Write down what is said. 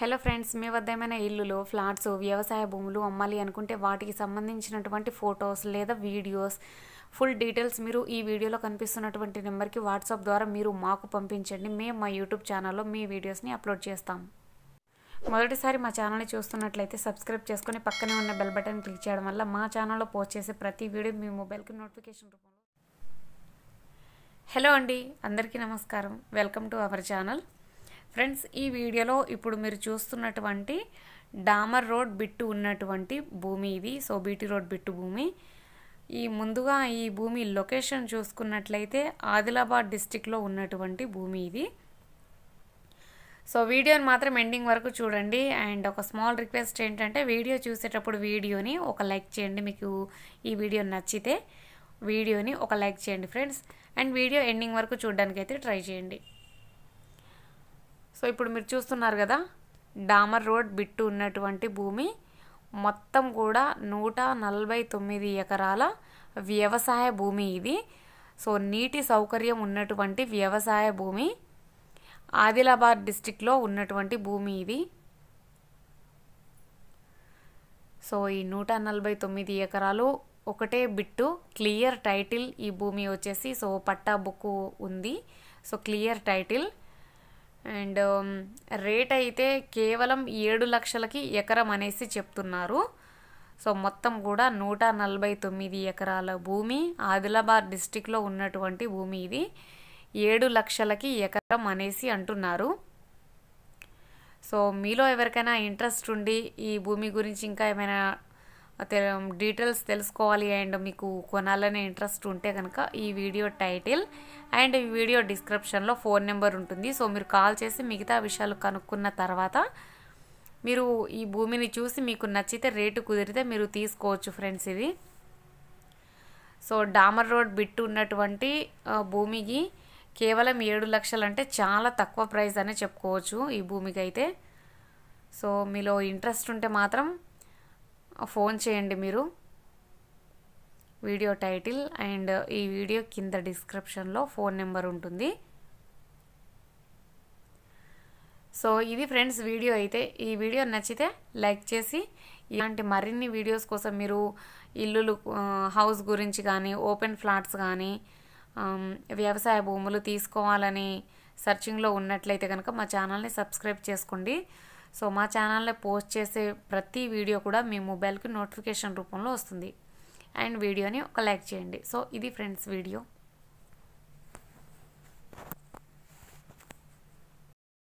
hello friends మీ వద్ద ఏమైనా ఇల్లులు ఫ్లాట్స్ వ్యవసాయ భూములు అమ్మాలి అనుకుంటే వాటికి సంబంధించినటువంటి ఫొటోస్ లేదా వీడియోస్ ఫుల్ డీటెయిల్స్ మీరు ఈ వీడియోలో కనిపిస్తున్నటువంటి నెంబర్కి వాట్సాప్ ద్వారా మీరు మాకు పంపించండి మేము మా యూట్యూబ్ ఛానల్లో మీ వీడియోస్ని అప్లోడ్ చేస్తాం మొదటిసారి మా ఛానల్ని చూస్తున్నట్లయితే సబ్స్క్రైబ్ చేసుకుని పక్కనే ఉన్న బెల్ బటన్ క్లిక్ చేయడం వల్ల మా ఛానల్లో పోస్ట్ చేసే ప్రతి వీడియో మీ మొబైల్కి నోటిఫికేషన్ రూపంలో హలో అండి అందరికీ నమస్కారం welcome to our channel friends ఈ వీడియోలో ఇప్పుడు మీరు చూస్తున్నటువంటి డామర్ రోడ్ బిట్టు ఉన్నటువంటి భూమి ఇది సో బీటీ రోడ్ బిట్టు భూమి ఈ ముందుగా ఈ భూమి లొకేషన్ చూసుకున్నట్లయితే ఆదిలాబాద్ డిస్టిక్లో ఉన్నటువంటి భూమి ఇది సో వీడియోని మాత్రం ఎండింగ్ వరకు చూడండి అండ్ ఒక స్మాల్ రిక్వెస్ట్ ఏంటంటే వీడియో చూసేటప్పుడు వీడియోని ఒక లైక్ చేయండి మీకు ఈ వీడియో నచ్చితే వీడియోని ఒక లైక్ చేయండి ఫ్రెండ్స్ అండ్ వీడియో ఎండింగ్ వరకు చూడడానికి అయితే ట్రై చేయండి సో ఇప్పుడు మీరు చూస్తున్నారు కదా డామర్ రోడ్ బిట్టు ఉన్నటువంటి భూమి మొత్తం కూడా నూట నలభై తొమ్మిది ఎకరాల వ్యవసాయ భూమి ఇది సో నీటి సౌకర్యం ఉన్నటువంటి వ్యవసాయ భూమి ఆదిలాబాద్ డిస్టిక్లో ఉన్నటువంటి భూమి ఇది సో ఈ నూట నలభై తొమ్మిది ఎకరాలు ఒకటే బిట్టు క్లియర్ టైటిల్ ఈ భూమి వచ్చేసి సో పట్టా బుక్కు ఉంది so clear title and rate అయితే కేవలం ఏడు లక్షలకి ఎకరం అనేసి చెప్తున్నారు సో మొత్తం కూడా నూట నలభై తొమ్మిది ఎకరాల భూమి ఆదిలాబాద్ డిస్టిక్లో ఉన్నటువంటి భూమి ఇది ఏడు లక్షలకి ఎకరం అనేసి అంటున్నారు సో మీలో ఎవరికైనా ఇంట్రెస్ట్ ఉండి ఈ భూమి గురించి ఇంకా ఏమైనా డీటెయిల్స్ తెలుసుకోవాలి అండ్ మీకు కొనాలనే ఇంట్రెస్ట్ ఉంటే కనుక ఈ వీడియో టైటిల్ అండ్ ఈ వీడియో డిస్క్రిప్షన్లో ఫోన్ నెంబర్ ఉంటుంది సో మీరు కాల్ చేసి మిగతా విషయాలు కనుక్కున్న తర్వాత మీరు ఈ భూమిని చూసి మీకు నచ్చితే రేటు కుదిరితే మీరు తీసుకోవచ్చు ఫ్రెండ్స్ ఇది సో డామర్ రోడ్ బిట్టు ఉన్నటువంటి భూమికి కేవలం ఏడు లక్షలు అంటే చాలా తక్కువ ప్రైస్ అనే చెప్పుకోవచ్చు ఈ భూమికి అయితే సో మీలో ఇంట్రెస్ట్ ఉంటే మాత్రం ఫోన్ చేయండి మీరు వీడియో టైటిల్ అండ్ ఈ వీడియో కింద డిస్క్రిప్షన్లో ఫోన్ నెంబర్ ఉంటుంది సో ఇది ఫ్రెండ్స్ వీడియో అయితే ఈ వీడియో నచ్చితే లైక్ చేసి ఇలాంటి మరిన్ని వీడియోస్ కోసం మీరు ఇల్లులు హౌస్ గురించి కానీ ఓపెన్ ఫ్లాట్స్ కానీ వ్యవసాయ భూములు తీసుకోవాలని సర్చింగ్లో ఉన్నట్లయితే కనుక మా ఛానల్ని సబ్స్క్రైబ్ చేసుకోండి సో మా ఛానల్లో పోస్ట్ చేసే ప్రతి వీడియో కూడా మీ మొబైల్కి నోటిఫికేషన్ రూపంలో వస్తుంది అండ్ వీడియోని ఒక లైక్ చేయండి సో ఇది ఫ్రెండ్స్ వీడియో